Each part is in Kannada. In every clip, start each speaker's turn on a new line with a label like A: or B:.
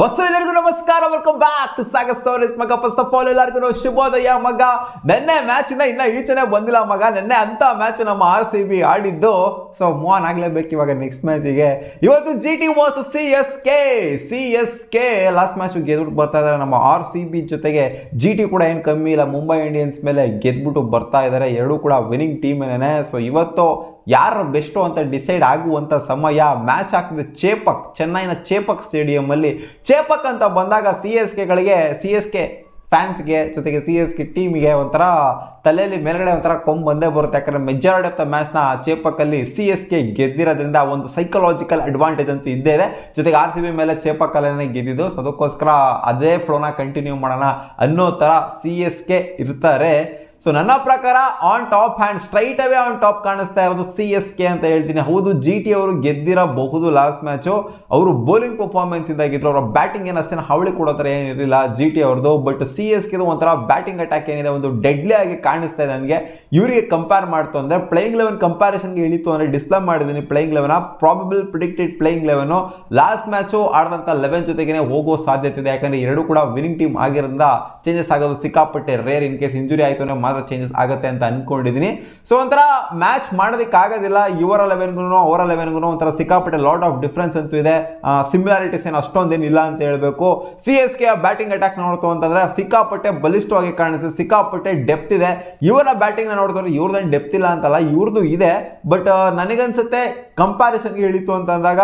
A: ಬಸ್ಸು ಎಲ್ಲರಿಗೂ ನಮಸ್ಕಾರ welcome back to Sagar stories ಮಗ ಫಸ್ಟ್ ಆಫ್ ಆಲ್ ಎಲ್ಲರಿಗೂ ಶುಭೋದಯ ಮಗ ನೆನ್ನೆ ಇಂದ ಇನ್ನ ಈಚೆನೇ ಬಂದಿಲ್ಲ ಮಗ ನೆನ್ನೆ ಅಂತ ಮ್ಯಾಚ್ ನಮ್ಮ ಆರ್ ಸಿ ಬಿ ಆಡಿದ್ದು ಸೊ ಮೂವ್ ಆನ್ ಆಗ್ಲೇಬೇಕು ಇವಾಗ ನೆಕ್ಸ್ಟ್ ಮ್ಯಾಚಿಗೆ ಇವತ್ತು G T vs C S K C S K last match ಗೆದ್ಬಿಟ್ಟು ಬರ್ತಾ ಇದಾರೆ ನಮ್ಮ ಆರ್ ಸಿ ಬಿ ಜೊತೆಗೆ ಜಿ ಟಿ ಕೂಡ ಏನು ಕಮ್ಮಿ ಇಲ್ಲ ಮುಂಬೈ ಇಂಡಿಯನ್ಸ್ ಮೇಲೆ ಗೆದ್ಬಿಟ್ಟು ಬರ್ತಾ ಇದ್ದಾರೆ ಎರಡೂ ಕೂಡ ವಿನ್ನಿಂಗ್ ಟೀಮ್ ಏನೇ ಸೊ ಇವತ್ತು ಯಾರು ಬೆಸ್ಟು ಅಂತ ಡಿಸೈಡ್ ಆಗುವಂಥ ಸಮಯ ಮ್ಯಾಚ್ ಹಾಕಿದ ಚೇಪಕ್ ಚೆನ್ನೈನ ಚೇಪಕ್ ಸ್ಟೇಡಿಯಮಲ್ಲಿ ಚೇಪಕ್ ಅಂತ ಬಂದಾಗ ಸಿ ಎಸ್ ಕೆಗಳಿಗೆ ಸಿ ಎಸ್ ಕೆ ಫ್ಯಾನ್ಸ್ಗೆ ಜೊತೆಗೆ ಸಿ ಎಸ್ ಕೆ ಟೀಮಿಗೆ ಒಂಥರ ತಲೆಯಲ್ಲಿ ಮೇಲ್ಗಡೆ ಒಂಥರ ಕೊಂಬ್ ಬಂದೇ ಬರುತ್ತೆ ಯಾಕಂದರೆ ಮೆಜಾರಿಟಿ ಆಫ್ ದ ಮ್ಯಾಚ್ನ ಚೇಪಕ್ಕಲ್ಲಿ ಸಿ ಎಸ್ ಕೆ ಗೆದ್ದಿರೋದ್ರಿಂದ ಒಂದು ಸೈಕಲಾಜಿಕಲ್ ಅಡ್ವಾಂಟೇಜ್ ಅಂತೂ ಇದ್ದೇ ಇದೆ ಜೊತೆಗೆ ಆರ್ ಸಿ ಬಿ ಮೇಲೆ ಚೇಪಕ್ಕಲ್ಲೇ ಗೆದ್ದಿದ್ದು ಸೊ ಅದಕ್ಕೋಸ್ಕರ ಅದೇ ಫ್ಲೋನ ಕಂಟಿನ್ಯೂ ಮಾಡೋಣ ಅನ್ನೋ ಥರ ಸಿ ಎಸ್ ಕೆ ಇರ್ತಾರೆ ಸೊ ನನ್ನ ಪ್ರಕಾರ on top hand straight away on top ಕಾಣಿಸ್ತಾ ಇರೋದು ಸಿ ಎಸ್ ಕೆ ಅಂತ ಹೇಳ್ತೀನಿ ಹೌದು ಜಿ ಟಿ ಅವರು ಗೆದ್ದಿರಬಹುದು ಲಾಸ್ಟ್ ಮ್ಯಾಚು ಅವರು ಬೌಲಿಂಗ್ ಪರ್ಫಾರ್ಮೆನ್ಸ್ ಇದ್ದಾಗಿದ್ರು ಅವರ ಬ್ಯಾಟಿಂಗ್ ಏನು ಅಷ್ಟೇ ಹಾವಳಿ ಕೊಡೋ ಥರ ಏನಿರಲಿಲ್ಲ ಜಿ ಟಿ ಅವ್ರದ್ದು ಬಟ್ ಸಿ ಎಸ್ ಕೆದು ಒಂಥರ ಬ್ಯಾಟಿಂಗ್ ಅಟ್ಯಾಕ್ ಏನಿದೆ ಒಂದು ಡೆಡ್ಲಿ ಆಗಿ ಕಾಣಿಸ್ತಾ ಇದೆ ನನಗೆ ಇವರಿಗೆ ಕಂಪೇರ್ ಮಾಡ್ತು ಅಂದರೆ ಪ್ಲೇಯಿಂಗ್ ಲೆವೆನ್ ಕಂಪಾರಿಸನ್ಗೆ ಇಳಿತು ಅಂದರೆ ಡಿಸ್ಪ್ಲೇ ಮಾಡಿದ್ದೀನಿ playing eleven probable predicted playing eleven last match ಆಡಿದಂಥ ಲೆವೆನ್ ಜೊತೆಗೇ ಹೋಗೋ ಸಾಧ್ಯತೆ ಇದೆ ಯಾಕಂದರೆ ಎರಡೂ ಕೂಡ ವಿನ್ನಿಂಗ್ ಟೀಮ್ ಆಗಿರೋದ್ರಿಂದ ಚೇಂಜಸ್ ಆಗೋದು ಸಿಕ್ಕಾಪಟ್ಟೆ ರೇರ್ ಇನ್ ಕೇಸ್ ಇಂಜುರಿ ಆಯಿತು ಮಾತ್ರ ಚೇಂಜಸ್ ಆಗುತ್ತೆ ಅಂತ ಅಂದ್ಕೊಂಡಿದ್ದೀನಿ ಸೊ ಒಂಥರ ಮ್ಯಾಚ್ ಮಾಡೋದಕ್ಕೆ ಆಗೋದಿಲ್ಲ ಇವರ ಲೆವೆನ್ಗೂ ಅವರ ಲೆವೆನ್ಗೂ ಒಂಥರ ಸಿಕ್ಕಾಪಟ್ಟೆ ಲಾಟ್ ಆಫ್ ಡಿಫ್ರೆನ್ಸ್ ಅಂತೂ ಇದೆ ಸಿಮಿಲಾರಿಟೀಸ್ ಏನು ಅಷ್ಟೊಂದೇನು ಇಲ್ಲ ಅಂತ ಹೇಳ್ಬೇಕು C S K batting attack ನೋಡ್ತು ಅಂತಂದರೆ ಸಿಕ್ಕಾಪಟ್ಟೆ ಬಲಿಷ್ಠವಾಗಿ ಕಾಣಿಸುತ್ತೆ ಸಿಕ್ಕಾಪಟ್ಟೆ ಡೆಪ್ತ್ ಇದೆ ಇವರ ಬ್ಯಾಟಿಂಗ್ನ ನೋಡಿದ್ರೆ ಇವ್ರದ್ದೇನು ಡೆಪ್ತ್ ಇಲ್ಲ ಅಂತಲ್ಲ ಇವ್ರದ್ದು ಇದೆ ಬಟ್ ನನಗನ್ಸುತ್ತೆ ಕಂಪ್ಯಾರಿಸನ್ಗೆ ಇಳಿತು ಅಂತಂದಾಗ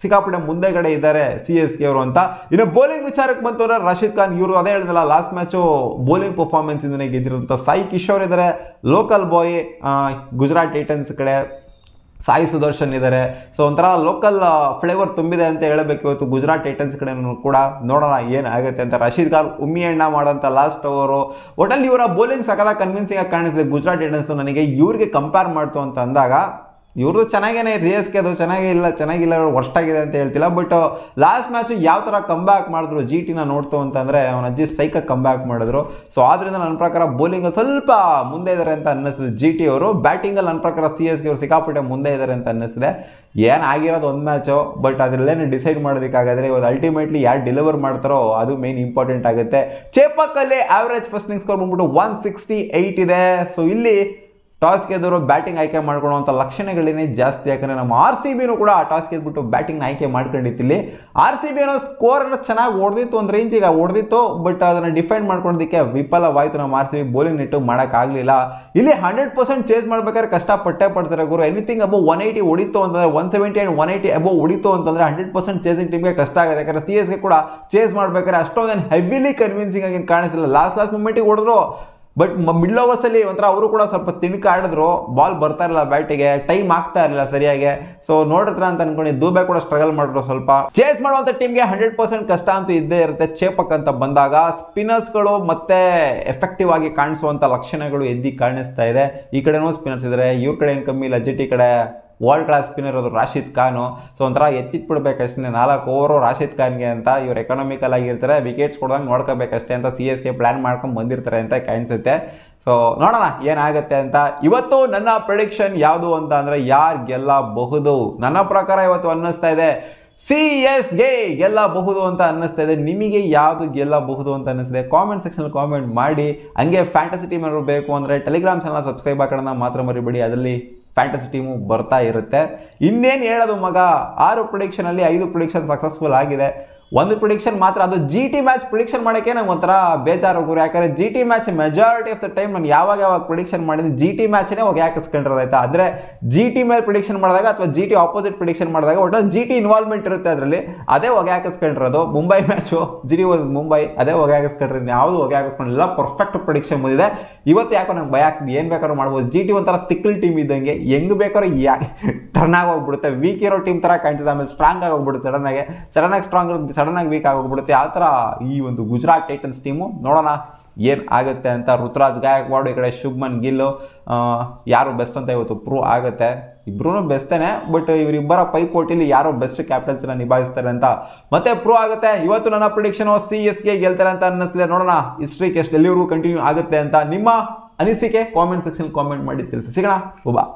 A: ಸಿಕ್ಕಾಪಟ್ಟೆ ಮುಂದೆಗಡೆ ಇದ್ದಾರೆ ಸಿ ಎಸ್ ಕೆ ಅವರು ಅಂತ ಇನ್ನು ಬೌಲಿಂಗ್ ವಿಚಾರಕ್ಕೆ ಬಂತು ಅಂದರೆ ರಶೀದ್ ಖಾನ್ ಇವರು ಅದೇ ಹೇಳಿದ್ನಲ್ಲ ಲಾಸ್ಟ್ ಮ್ಯಾಚು ಬೌಲಿಂಗ್ ಪರ್ಫಾರ್ಮೆನ್ಸ್ ಇಂದನೇ ಗೆದ್ದಿರುವಂಥ ಸಾಯಿ ಕಿಶೋರ್ ಇದ್ದಾರೆ ಲೋಕಲ್ ಬಾಯ್ ಗುಜರಾತ್ ಟೈಟನ್ಸ್ ಕಡೆ ಸಾಯಿ ಸುದರ್ಶನ್ ಇದ್ದಾರೆ ಸೊ ಒಂಥರ ಲೋಕಲ್ ಫ್ಲೇವರ್ ತುಂಬಿದೆ ಅಂತ ಹೇಳಬೇಕು ಇವತ್ತು ಗುಜರಾತ್ ಟೈಟನ್ಸ್ ಕಡೆ ಕೂಡ ನೋಡೋಣ ಏನಾಗುತ್ತೆ ಅಂತ ರಶೀದ್ ಖಾನ್ ಉಮ್ಮಿ ಅಣ್ಣ ಮಾಡೋಂಥ ಲಾಸ್ಟ್ ಓವರು ಒಟ್ಟಲ್ಲಿ ಇವರ ಬೌಲಿಂಗ್ ಸಕದ ಕನ್ವಿನ್ಸಿಂಗ್ ಆಗಿ ಕಾಣಿಸಿದೆ ಗುಜರಾತ್ ಟೈಟನ್ಸ್ ನನಗೆ ಇವ್ರಿಗೆ ಕಂಪೇರ್ ಮಾಡ್ತು ಅಂತ ಅಂದಾಗ ಇವ್ರದ್ದು ಚೆನ್ನಾಗೇನೆ ಇದೆ ಎಸ್ ಕೆ ಅದು ಚೆನ್ನಾಗೇ ಇಲ್ಲ ಚೆನ್ನಾಗಿಲ್ಲ ವರ್ಷಾಗಿದೆ ಅಂತ ಹೇಳ್ತಿಲ್ಲ ಬಟ್ ಲಾಸ್ಟ್ ಮ್ಯಾಚು ಯಾವ ಥರ ಕಮ್ ಬ್ಯಾಕ್ ಮಾಡಿದ್ರು ಜಿ ಟಿನ ನೋಡ್ತು ಅಂತಂದರೆ ಅವನ ಅಜ್ಜಿ ಸೈಕ ಕಮ್ ಬ್ಯಾಕ್ ಮಾಡಿದ್ರು ಸೊ ಆದ್ದರಿಂದ ನನ್ನ ಪ್ರಕಾರ ಬೌಲಿಂಗಲ್ಲಿ ಸ್ವಲ್ಪ ಮುಂದೆ ಇದ್ದಾರೆ ಅಂತ ಅನ್ನಿಸ್ತದೆ ಜಿ ಟಿ ಅವರು ಬ್ಯಾಟಿಂಗಲ್ಲಿ ನನ್ನ ಪ್ರಕಾರ ಸಿ ಎಸ್ ಕೆ ಅವರು ಸಿಕ್ಕಾಪಟ್ಟೆ ಮುಂದೆ ಇದ್ದಾರೆ ಅಂತ ಅನ್ನಿಸಿದೆ ಏನು ಆಗಿರೋದು ಒಂದು ಮ್ಯಾಚು ಬಟ್ ಅದರಲ್ಲೇನು ಡಿಸೈಡ್ ಮಾಡೋದಕ್ಕಾಗಾದರೆ ಇವತ್ತು ಅಲ್ಟಿಮೇಟ್ಲಿ ಯಾರು ಡೆಲಿವರ್ ಮಾಡ್ತಾರೋ ಅದು ಮೇನ್ ಇಂಪಾರ್ಟೆಂಟ್ ಆಗುತ್ತೆ ಚೇಪಕ್ಕಲ್ಲಿ ಆವ್ರೇಜ್ ಫಸ್ಟಿಂಗ್ ಸ್ಕೋರ್ ಬಂದ್ಬಿಟ್ಟು ಒನ್ ಸಿಕ್ಸ್ಟಿ ಏಯ್ಟ್ ಇದೆ ಸೊ ಇಲ್ಲಿ ಟಾಸ್ ಗೆದ್ದರು ಬ್ಯಾಟಿಂಗ್ ಆಯ್ಕೆ ಮಾಡ್ಕೊಳ್ಳುವಂಥ ಲಕ್ಷಣಗಳೇನೆ ಜಾಸ್ತಿ ಯಾಕಂದರೆ ನಮ್ಮ ಆರ್ ಸಿ ಬಿನೂ ಕೂಡ ಆ ಟಾಸ್ ಗೆದ್ಬಿಟ್ಟು ಬ್ಯಾಟಿಂಗ್ನ ಆಯ್ಕೆ ಮಾಡ್ಕೊಂಡಿತ್ತಿಲ್ಲಿ ಆರ್ ಸಿ ಬಿ ಅನ್ನೋ ಸ್ಕೋರ್ ಚೆನ್ನಾಗಿ ಓಡ್ದಿತ್ತು ಒಂದು ರೇಂಜಿಗೆ ಹೊಡೆದಿತ್ತು ಬಟ್ ಅದನ್ನು ಡಿಫೆಂಡ್ ಮಾಡ್ಕೊಳೋದಕ್ಕೆ ವಿಫಲವಾಯಿತು ನಮ್ಮ ಆರ್ ಸಿ ಬಿ ಬೌಲಿಂಗ್ ನೆಟ್ಟು ಮಾಡೋಕ್ಕಾಗಲಿಲ್ಲ ಇಲ್ಲಿ ಹಂಡ್ರೆಡ್ ಪರ್ಸೆಂಟ್ ಚೇಸ್ ಕಷ್ಟ ಪಟ್ಟೆ ಪಡ್ತಾರೆ ಗುರು ಎನಿಥಿಂಗ್ ಅಬೋ ಒನ್ ಏಯ್ಟಿ ಹೊಡಿತು ಅಂತಂದರೆ one seventy and one eighty above ಹೊಡಿತು ಅಂತಂದರೆ ಹಂಡ್ರೆಡ್ ಪರ್ಸೆಂಟ್ ಚೇಸಿಂಗ್ ಟೀಮ್ಗೆ ಕಷ್ಟ ಆಗುತ್ತೆ ಯಾಕಂದರೆ ಸಿ ಎಸ್ಗೆ ಕೂಡ ಚೇಸ್ ಮಾಡಬೇಕಾದ್ರೆ ಅಷ್ಟೊಂದೇನು ಹೆವಿಲಿ ಕನ್ವಿನ್ಸಿಂಗ್ ಆಗಿ ಕಾಣಿಸಿಲ್ಲ ಲಾಸ್ಟ್ ಲಾಸ್ಟ್ ಮೂಮೆಂಟಿಗೆ ಹೊಡೆದ್ರು ಬಟ್ ಮಿಡ್ ಓವರ್ಸಲ್ಲಿ ಒಂಥರ ಅವರು ಕೂಡ ಸ್ವಲ್ಪ ಆಡಿದ್ರು ಬಾಲ್ ಬರ್ತಾ ಇರಲಿಲ್ಲ ಬ್ಯಾಟಿಗೆ ಟೈಮ್ ಆಗ್ತಾ ಇರಲಿಲ್ಲ ಸರಿಯಾಗಿ ಸೊ ನೋಡಿದ್ರ ಅಂತ ಅನ್ಕೊಂಡು ದೂಬೆ ಕೂಡ ಸ್ಟ್ರಗಲ್ ಮಾಡಿದ್ರು ಸ್ವಲ್ಪ ಚೇಸ್ ಮಾಡುವಂಥ ಟೀಮ್ಗೆ ಹಂಡ್ರೆಡ್ ಪರ್ಸೆಂಟ್ ಕಷ್ಟ ಅಂತೂ ಇದ್ದೇ ಇರುತ್ತೆ ಚೇಪಕ್ ಅಂತ ಬಂದಾಗ ಸ್ಪಿನ್ನರ್ಸ್ಗಳು ಮತ್ತೆ ಎಫೆಕ್ಟಿವ್ ಆಗಿ ಕಾಣಿಸುವಂಥ ಲಕ್ಷಣಗಳು ಎದ್ದಿ ಕಾಣಿಸ್ತಾ ಇದೆ ಈ ಕಡೆನೂ ಸ್ಪಿನ್ನರ್ಸ್ ಇದ್ದಾರೆ ಇವ್ರ ಕಡೆ ಏನು ಕಮ್ಮಿ ಇಲ್ಲ ಜಿಟಿ ಕಡೆ ವರ್ಲ್ಡ್ ಕ್ಲಾಸ್ ಸ್ಪಿನ್ನರ್ ಅದು ರಾಶಿದ್ ಖಾನು ಸೊ ಒಂಥರ ಎತ್ತಿಟ್ಬಿಡ್ಬೇಕಷ್ಟೇ ನಾಲ್ಕು ಓವರು ರಾಶಿದ್ ಖಾನ್ಗೆ ಅಂತ ಇವ್ರು ಎಕನಾಮಿಕಲ್ ಆಗಿರ್ತಾರೆ ವಿಕೆಟ್ಸ್ ಕೊಡ್ದಂಗೆ ನೋಡ್ಕೋಬೇಕಷ್ಟೇ ಅಂತ ಸಿ ಎಸ್ ಕೆ ಪ್ಲ್ಯಾನ್ ಮಾಡ್ಕೊಂಡು ಬಂದಿರ್ತಾರೆ ಅಂತ ಕಾಣಿಸುತ್ತೆ ಸೊ ನೋಡೋಣ ಏನಾಗುತ್ತೆ ಅಂತ ಇವತ್ತು ನನ್ನ ಪ್ರಿಡಿಕ್ಷನ್ ಯಾವುದು ಅಂತ ಅಂದರೆ ಯಾರು ಗೆಲ್ಲಬಹುದು ನನ್ನ ಪ್ರಕಾರ ಇವತ್ತು ಅನ್ನಿಸ್ತಾ ಇದೆ ಸಿ ಎಸ್ಗೆ ಗೆಲ್ಲಬಹುದು ಅಂತ ಅನ್ನಿಸ್ತಾ ಇದೆ ನಿಮಗೆ ಯಾವುದು ಗೆಲ್ಲಬಹುದು ಅಂತ ಅನ್ನಿಸ್ತಿದೆ ಕಾಮೆಂಟ್ ಸೆಕ್ಷನ್ ಕಾಮೆಂಟ್ ಮಾಡಿ ಹಂಗೆ ಫ್ಯಾಂಟಸಿ ಟೀಮ್ ಏನಾದ್ರು ಬೇಕು ಅಂದರೆ ಟೆಲಿಗ್ರಾಮ್ ಚಾನಲ್ ಸಬ್ಸ್ಕ್ರೈಬ್ ಹಾಕೋಣ ಮಾತ್ರ ಮರಿಬೇಡಿ ಅದರಲ್ಲಿ ಫ್ಯಾಂಟಸಿ ಟೀಮು ಬರ್ತಾ ಇರುತ್ತೆ ಇನ್ನೇನು ಹೇಳೋದು ಮಗ ಆರು ಪ್ರೊಡಿಕ್ಷನಲ್ಲಿ ಐದು ಪ್ರೊಡಿಕ್ಷನ್ ಸಕ್ಸಸ್ಫುಲ್ ಆಗಿದೆ ಒಂದು ಪ್ರಿಡಿಕ್ಷನ್ ಮಾತ್ರ ಅದು ಜಿ ಟಿ ಮ್ಯಾಚ್ ಪ್ರಿಡಿಕ್ಷನ್ ಮಾಡೋಕ್ಕೆ ನಂಗೆ ಒಂಥರ ಬೇಜಾರು ಗುರು ಯಾಕಂದರೆ G T match majority of the time ನಾನು ಯಾವಾಗ ಯಾವಾಗ ಪ್ರಿಡಿಕ್ಷನ್ ಮಾಡಿದ್ರೆ ಜಿ ಟಿ ಮ್ಯಾಚ್ನೇ ಹೋಗಿ ಯಾಕೆ ಆದರೆ ಜಿ ಟಿ ಮೇಲೆ ಪ್ರಿಡಿಕ್ಷನ್ ಮಾಡಿದಾಗ ಅಥವಾ ಜಿ ಟಿ ಆಪೋಸಿಟ್ ಪ್ರಿಡಿಕ್ಷನ್ ಮಾಡಿದಾಗ ಒಟ್ಟು ಜಿ ಟಿ ಇನ್ವಾಲ್ವ್ಮೆಂಟ್ ಇರುತ್ತೆ ಅದರಲ್ಲಿ ಅದೇ ಹೋಗಿ ಹಾಕಿಸ್ಕೊಂಡಿರೋದು Mumbai match G T vs Mumbai ಅದೇ ಹೊಗೆ ಹಾಕಿಸ್ಕೊಂಡ್ರೆ ಯಾವುದು ಹೊಗೆ ಹಾಕಿಸ್ಕೊಂಡಿಲ್ಲ ಪರ್ಫೆಕ್ಟ್ ಪ್ರಿಡಿಕ್ಷನ್ ಬಂದಿದೆ ಇವತ್ತು ಯಾಕೋ ನಂಗೆ ಭಯ ಆಗ್ತಿದೆ ಏನು ಬೇಕಾದ್ರೂ ಮಾಡ್ಬೋದು ಜಿ ಟಿ ಒಂಥರ ತಿಕ್ಕಲ್ ಟೀಮ್ ಇದ್ದಂಗೆ ಹೆಂಗೆ ಬೇಕಾದ್ರೂ ಯಾಕೆ ಟರ್ನ್ ಆಗಿ ಹೋಗ್ಬಿಡುತ್ತೆ ವೀಕ್ ಇರೋ ಟೀಮ್ ಥರ ಕಾಣ್ತಿದೆ ಆಮೇಲೆ ಸ್ಟ್ರಾಂಗ್ ಆಗಿ ಹೋಗ್ಬಿಡುತ್ತೆ ಸಡನ್ನಾಗೆ ಸಡನ್ನಾಗಿ ಸ್ಟ್ರಾಂಗ್ ಆಗಿ ವೀಕ್ ಆಗೋಗ್ಬಿಡುತ್ತೆ ಆ ಥರ ಈ ಒಂದು ಗುಜರಾತ್ ಟೈಟನ್ಸ್ ಟೀಮು ನೋಡೋಣ ಏನು ಆಗುತ್ತೆ ಅಂತ ಋತುರಾಜ್ ಗಾಯಕ್ವಾಡ್ ಈ ಕಡೆ ಶುಭ್ಮನ್ ಗಿಲ್ಲು ಯಾರು ಬೆಸ್ಟ್ ಅಂತ ಇವತ್ತು ಪ್ರೂವ್ ಆಗುತ್ತೆ ಇಬ್ಬರೂ ಬೆಸ್ಟೇನೆ ಬಟ್ ಇವರಿಬ್ಬರ ಪೈಪೋಟಿಲಿ ಯಾರೋ ಬೆಸ್ಟ್ ಕ್ಯಾಪ್ಟನ್ಸನ್ನ ನಿಭಾಯಿಸ್ತಾರೆ ಅಂತ ಮತ್ತೆ ಪ್ರೂವ್ ಆಗುತ್ತೆ ಇವತ್ತು ನನ್ನ ಪ್ರಿಡಿಕ್ಷನು ಸಿ ಎಸ್ ಗೆ ಗೆಲ್ತಾರೆ ಅಂತ ಅನ್ನಿಸ್ತಿದೆ ನೋಡೋಣ ಹಿಸ್ಟ್ರಿ ಎಷ್ಟು ಎಲ್ಲಿವರೆಗೂ ಕಂಟಿನ್ಯೂ ಆಗುತ್ತೆ ಅಂತ ನಿಮ್ಮ ಅನಿಸಿಕೆ ಕಾಮೆಂಟ್ ಸೆಕ್ಷನ್ ಕಾಮೆಂಟ್ ಮಾಡಿ ತಿಳಿಸಿ ಸಿಗೋಣ ಉಬಾ